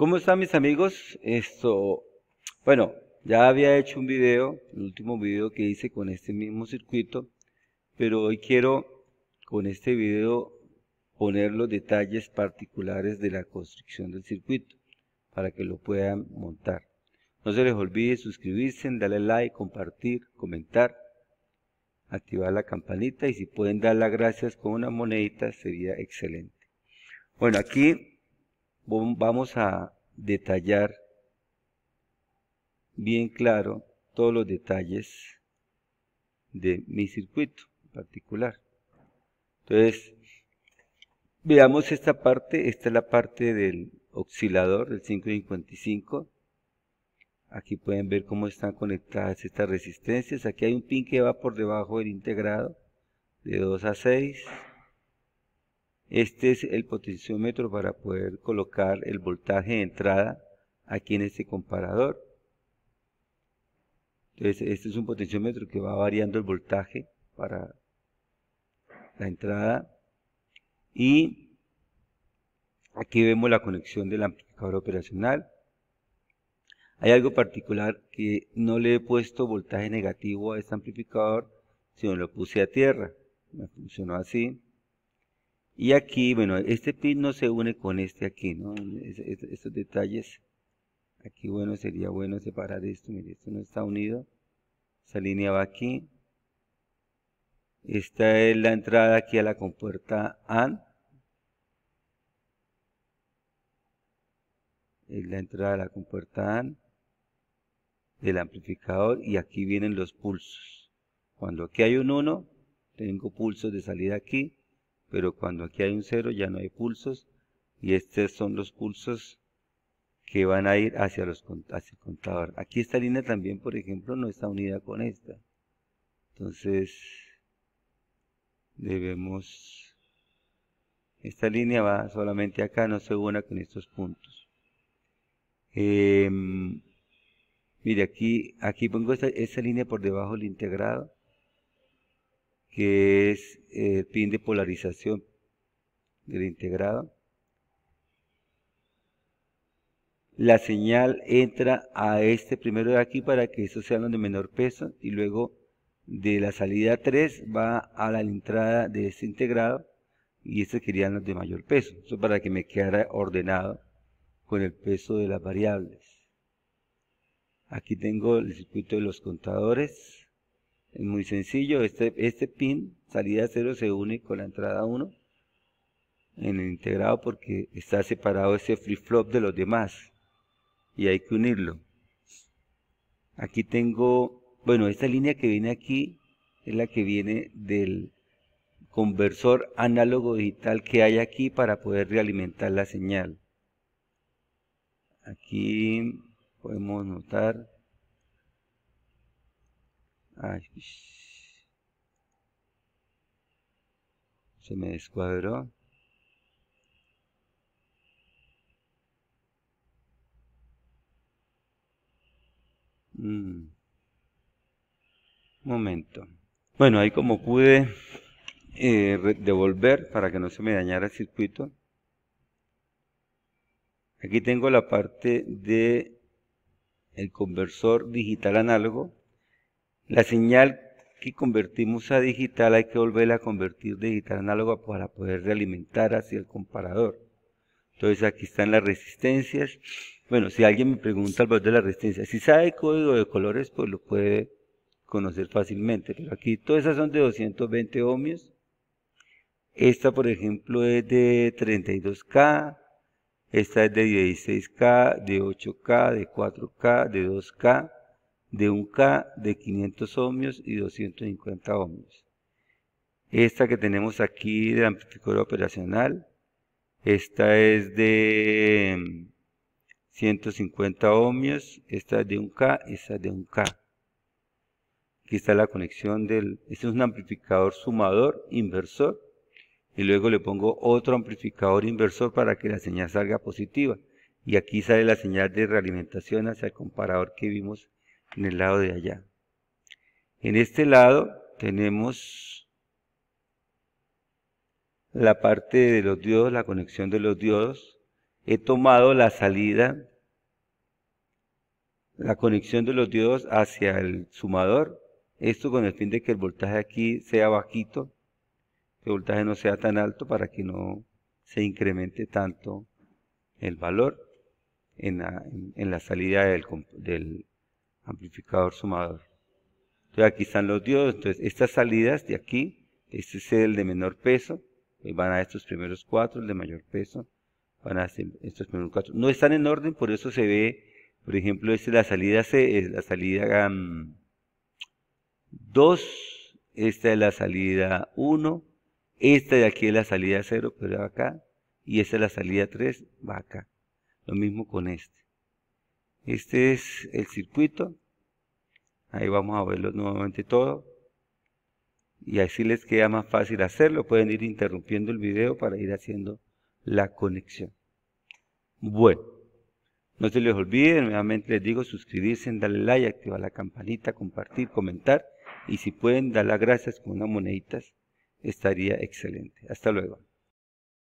¿Cómo están mis amigos? Esto, bueno, ya había hecho un video, el último video que hice con este mismo circuito, pero hoy quiero con este video poner los detalles particulares de la construcción del circuito para que lo puedan montar. No se les olvide suscribirse, darle like, compartir, comentar, activar la campanita y si pueden dar las gracias con una monedita sería excelente. Bueno, aquí vamos a detallar bien claro todos los detalles de mi circuito en particular. Entonces, veamos esta parte, esta es la parte del oscilador del 555. Aquí pueden ver cómo están conectadas estas resistencias. Aquí hay un pin que va por debajo del integrado de 2 a 6, este es el potenciómetro para poder colocar el voltaje de entrada aquí en este comparador. Entonces, este es un potenciómetro que va variando el voltaje para la entrada. Y aquí vemos la conexión del amplificador operacional. Hay algo particular que no le he puesto voltaje negativo a este amplificador, sino lo puse a tierra. Me funcionó así. Y aquí, bueno, este pin no se une con este aquí, ¿no? estos detalles. Aquí, bueno, sería bueno separar esto. Mire, esto no está unido. se línea va aquí. Esta es la entrada aquí a la compuerta AND. Es la entrada a la compuerta AND del amplificador y aquí vienen los pulsos. Cuando aquí hay un 1, tengo pulsos de salida aquí pero cuando aquí hay un cero ya no hay pulsos y estos son los pulsos que van a ir hacia, el contador. Aquí esta línea también, por ejemplo, no está unida con esta. Entonces, debemos... Esta línea va solamente acá, no se una con estos puntos. Em, mire, aquí, aquí pongo esta línea por debajo del integrado que es el eh, pin de polarización del integrado. La señal entra a este primero de aquí para que estos sean los de menor peso y luego de la salida 3 va a la entrada de este integrado y estos querían los de mayor peso. Eso para que me quedara ordenado con el peso de las variables. Aquí tengo el circuito de los contadores. Es muy sencillo, este, este pin, salida 0, se une con la entrada 1 en el integrado porque está separado ese flip flop de los demás y hay que unirlo aquí tengo bueno esta línea que viene aquí es la que viene del conversor análogo digital que hay aquí para poder realimentar la señal aquí podemos notar se me descuadró. Mm. Momento. Bueno, ahí como pude eh, devolver para que no se me dañara el circuito. Aquí tengo la parte de el conversor digital análogo la señal que convertimos a digital hay que volverla a convertir digital análoga para poder realimentar hacia el comparador. Entonces aquí están las resistencias. Bueno, si alguien me pregunta al valor de la resistencia, si sabe código de colores, pues lo puede conocer fácilmente. Pero aquí todas esas son de 220 ohmios. Esta, por ejemplo, es de 32K. Esta es de 16K, de 8K, de 4K, de 2K de un K de 500 ohmios y 250 ohmios. Esta que tenemos aquí de amplificador operacional, esta es de 150 em, ohmios, esta es de un K, esta es de un K. Aquí está la conexión del, este es un amplificador sumador, inversor, y luego le pongo otro amplificador inversor para que la señal salga positiva. Y aquí sale la señal de realimentación hacia el comparador que vimos en el lado de allá. En este lado tenemos la parte de los diodos, la conexión de los diodos. He tomado la salida, la conexión de los diodos hacia el sumador. Esto con el fin de que el voltaje aquí sea bajito, que el voltaje no sea tan alto para que no se incremente tanto el valor en la, salida del, amplificador sumador. Entonces aquí están los diodos, entonces estas salidas de aquí, este es el de menor peso, eh, van a estos primeros cuatro, el de mayor peso, van a estos primeros cuatro. No están en orden, por eso se ve, por ejemplo, es este, la salida C es eh, la salida 2, mm, esta es la salida 1, esta de aquí es la salida 0, pero va acá, y esta es la salida 3, va acá. Lo mismo con este. Este es el circuito, Ahí vamos a verlo nuevamente todo. Y así les queda más fácil hacerlo. Pueden ir interrumpiendo el video para ir haciendo la conexión. Bueno, no se les olvide, nuevamente les digo, suscribirse, darle like, activar la campanita, compartir, comentar. Y si pueden dar las gracias con unas moneditas, estaría excelente. Hasta luego.